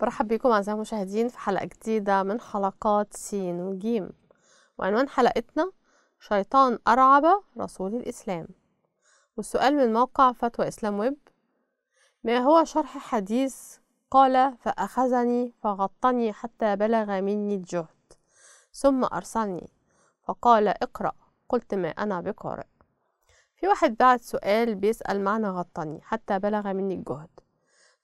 برحب بكم أعزائي المشاهدين في حلقة جديدة من حلقات سين وجيم وعنوان حلقتنا شيطان أرعب رسول الإسلام والسؤال من موقع فتوى إسلام ويب ما هو شرح حديث قال فأخذني فغطني حتى بلغ مني الجهد ثم أرسلني فقال اقرأ قلت ما أنا بقارئ في واحد بعت سؤال بيسأل معنى غطني حتى بلغ مني الجهد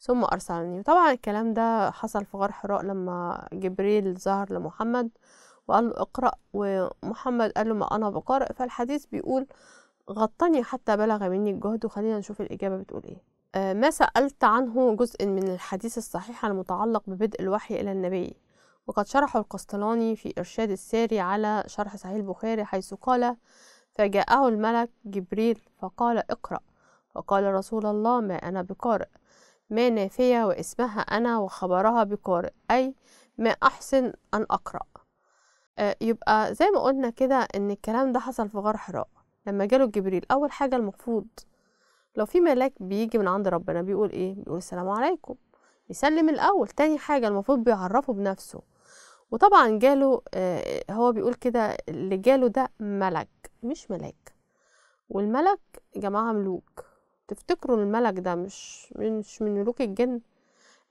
ثم أرسلني وطبعا الكلام ده حصل في غار حراء لما جبريل ظهر لمحمد وقال له اقرأ ومحمد قال له ما أنا بقارئ فالحديث بيقول غطني حتى بلغ مني الجهد وخلينا نشوف الإجابة بتقول إيه آه، ما سألت عنه جزء من الحديث الصحيح المتعلق ببدء الوحي إلى النبي وقد شرحه القسطلاني في إرشاد الساري على شرح صحيح البخاري حيث قال فجاءه الملك جبريل فقال اقرأ فقال رسول الله ما أنا بقارئ ما نافية واسمها أنا وخبرها بقارئ أي ما أحسن أن أقرأ آه، يبقى زي ما قلنا كده إن الكلام ده حصل في غار حراء لما جاله جبريل أول حاجة المفروض لو في ملاك بيجي من عند ربنا بيقول إيه بيقول السلام عليكم يسلم الأول تاني حاجة المفروض بيعرفه بنفسه وطبعا جاله آه، هو بيقول كده اللي جاله ده ملك مش ملاك والملك جماعة ملوك تفتكروا الملك ده مش مش من ملوك الجن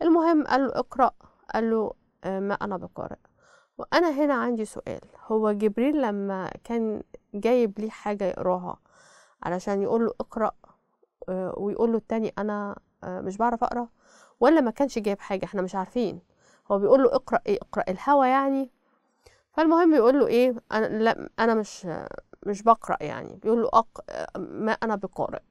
المهم قال له اقرأ قال له آه، ما أنا بقارئ وأنا هنا عندي سؤال هو جبريل لما كان جايب ليه حاجة يقراها علشان يقول له اقرأ آه، ويقول له التاني أنا آه، مش بعرف أقرأ ولا ما كانش جايب حاجة احنا مش عارفين هو بيقول له اقرأ ايه اقرأ الهوى يعني فالمهم بيقول له ايه انا لا انا مش مش بقرأ يعني بيقول له أق... ما انا بقارئ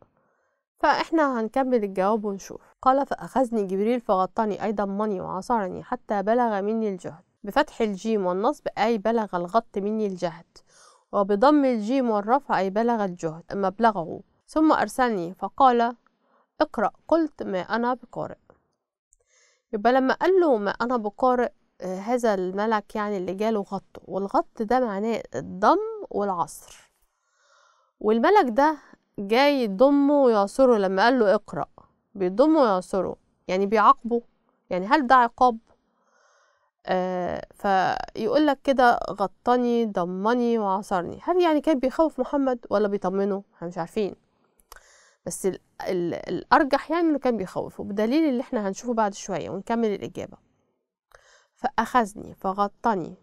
فإحنا هنكمل الجواب ونشوف قال فأخذني جبريل فغطاني أي ضمني وعصرني حتى بلغ مني الجهد بفتح الجيم والنصب أي بلغ الغط مني الجهد وبضم الجيم والرفع أي بلغ الجهد مبلغه ثم أرسلني فقال اقرأ قلت ما أنا بقارئ يبقى لما قال له ما أنا بقارئ آه، هذا الملك يعني اللي جاله غط والغط ده معناه الضم والعصر والملك ده جاي يضمه ويعصره لما قال له اقرأ بيضمه ويعصره يعني بيعاقبه يعني هل ده عقاب آه فيقول لك كده غطني ضمني وعصرني هل يعني كان بيخوف محمد ولا بيطمنه احنا مش عارفين بس الـ الـ الارجح يعني انه كان بيخوفه بدليل اللي احنا هنشوفه بعد شويه ونكمل الاجابه فاخذني فغطني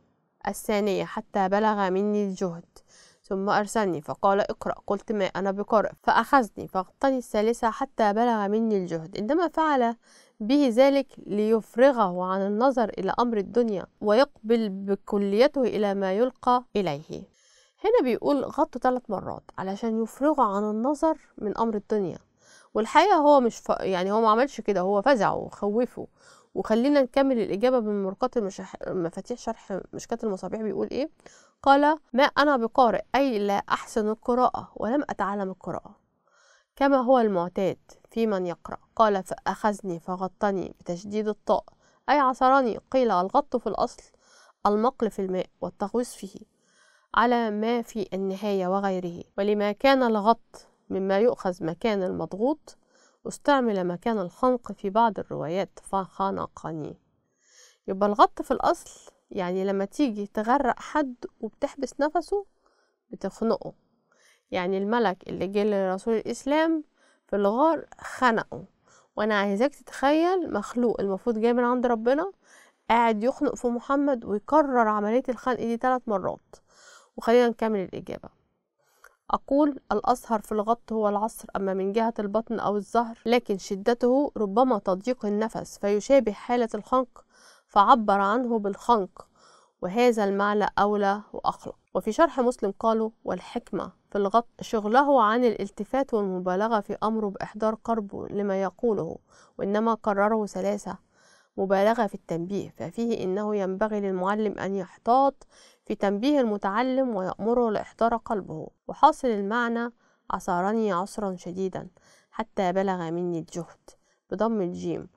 الثانيه حتى بلغ مني الجهد ثم أرسلني فقال اقرأ قلت ما أنا بقارئ فأخذني فاغتني الثالثة حتى بلغ مني الجهد عندما فعل به ذلك ليفرغه عن النظر إلى أمر الدنيا ويقبل بكليته إلى ما يلقى إليه هنا بيقول غط ثلاث مرات علشان يفرغه عن النظر من أمر الدنيا والحقيقة هو مش ف... يعني هو ما عملش كده هو فزعه وخوفه وخلينا نكمل الإجابة من مرقات المشح... مفاتيح شرح مشكات المصابيح بيقول إيه قال ما أنا بقارئ أي لا أحسن القراءة ولم أتعلم القراءة كما هو المعتاد في من يقرأ قال فأخذني فغطني بتشديد الطاء أي عصرني قيل الغط في الأصل المقل في الماء والتغويص فيه على ما في النهاية وغيره ولما كان الغط مما يؤخذ مكان المضغوط استعمل مكان الخنق في بعض الروايات فخنقني يبقى الغط في الأصل يعني لما تيجي تغرق حد وبتحبس نفسه بتخنقه يعني الملك اللي جه لرسول الإسلام في الغار خنقه وأنا عايزاك تتخيل مخلوق المفروض جاي من عند ربنا قاعد يخنق في محمد ويكرر عملية الخنق دي ثلاث مرات وخلينا نكمل الإجابة أقول الأصهر في الغط هو العصر أما من جهة البطن أو الظهر لكن شدته ربما تضييق النفس فيشابه حالة الخنق فعبر عنه بالخنق وهذا المعنى أولى وأخلق وفي شرح مسلم قالوا والحكمة في الغط شغله عن الالتفات والمبالغة في أمره بإحضار قربه لما يقوله وإنما كرره ثلاثة مبالغة في التنبيه ففيه إنه ينبغي للمعلم أن يحتاط في تنبيه المتعلم ويأمره لإحضار قلبه وحاصل المعنى عصرني عصرا شديدا حتى بلغ مني الجهد بضم الجيم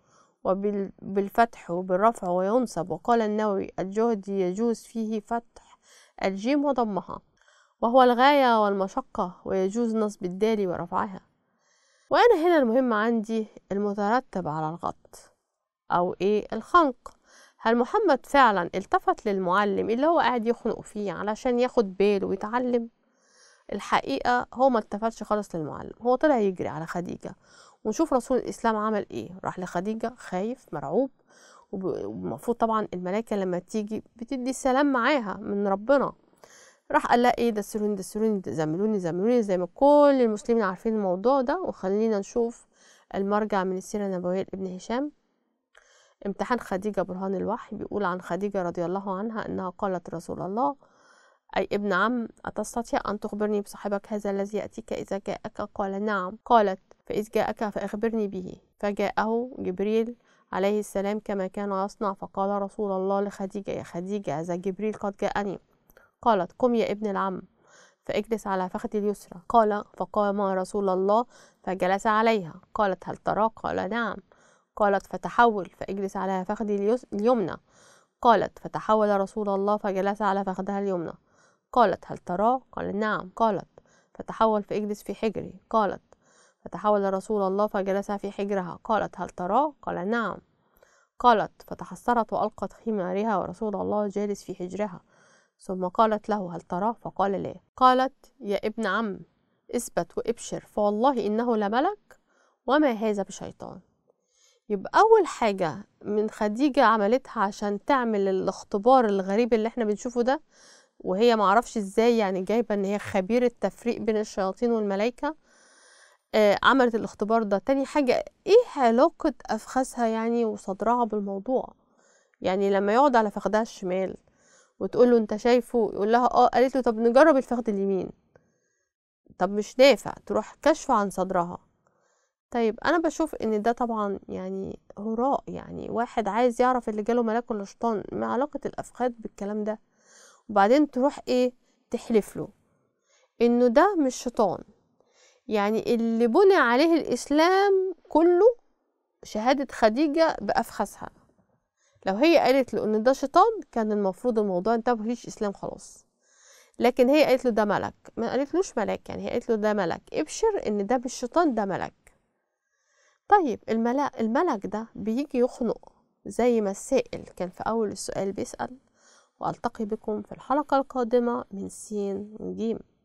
وبالفتح وبالرفع وينصب وقال النووي الجهد يجوز فيه فتح الجيم وضمها وهو الغاية والمشقة ويجوز نصب الدال ورفعها وأنا هنا المهم عندي المترتب على الغط أو إيه الخنق هل محمد فعلا التفت للمعلم اللي هو قاعد يخنق فيه علشان ياخد باله ويتعلم الحقيقة هو ما التفتش خالص للمعلم هو طلع يجري على خديجة ونشوف رسول الإسلام عمل إيه راح لخديجة خايف مرعوب ومفروض طبعا الملائكة لما تيجي بتدي السلام معاها من ربنا راح قال لها ايه دسروني دسروني زملوني زملوني زي ما كل المسلمين عارفين الموضوع ده وخلينا نشوف المرجع من السيرة النبوية لابن هشام امتحان خديجة برهان الوحي بيقول عن خديجة رضي الله عنها أنها قالت رسول الله أي ابن عم أتستطيع أن تخبرني بصاحبك هذا الذي يأتيك إذا جاءك قال نعم قالت فإذ جاءك فأخبرني به فجاءه جبريل عليه السلام كما كان يصنع فقال رسول الله لخديجة يا خديجة هذا جبريل قد جاءني قالت قم يا ابن العم فاجلس على فخذ اليسرى قال فقام رسول الله فجلس عليها قالت هل ترى قال نعم قالت فتحول فاجلس على فخذي اليمنى قالت فتحول رسول الله فجلس على فخذها اليمنى قالت هل تراه قال نعم قالت فتحول فاجلس في حجري قالت فتحول رسول الله فجلس في حجرها قالت هل تراه قال نعم قالت فتحسرت وألقت خمارها ورسول الله جالس في حجرها ثم قالت له هل تراه فقال لا قالت يا ابن عم اثبت وابشر فوالله إنه لملك وما هذا بشيطان يبقى أول حاجة من خديجة عملتها عشان تعمل الاختبار الغريب اللي احنا بنشوفه ده وهي معرفش ازاي يعني جايبة ان هي خبيرة تفريق بين الشياطين والملائكة آه عملت الاختبار ده تاني حاجة ايه علاقة افخاسها يعني وصدرها بالموضوع يعني لما يقعد على فخدها الشمال وتقول له انت شايفه يقول لها اه قالت له طب نجرب الفخد اليمين طب مش نافع تروح كشفه عن صدرها طيب انا بشوف ان ده طبعا يعني هراء يعني واحد عايز يعرف اللي جاله ملاك ولا شيطان ما علاقه الافخاذ بالكلام ده وبعدين تروح ايه تحلف له انه ده مش شيطان يعني اللي بني عليه الاسلام كله شهاده خديجه بافخاذها لو هي قالت له ان ده شيطان كان المفروض الموضوع انتهى مفيش اسلام خلاص لكن هي قالت له ده ملك ما قالتلوش ملاك يعني هي قالت له ده ملك ابشر ان ده مش شيطان ده ملك طيب الملك, الملك ده بيجي يخنق زي ما السائل كان في أول السؤال بيسأل وألتقي بكم في الحلقة القادمة من سين وجيم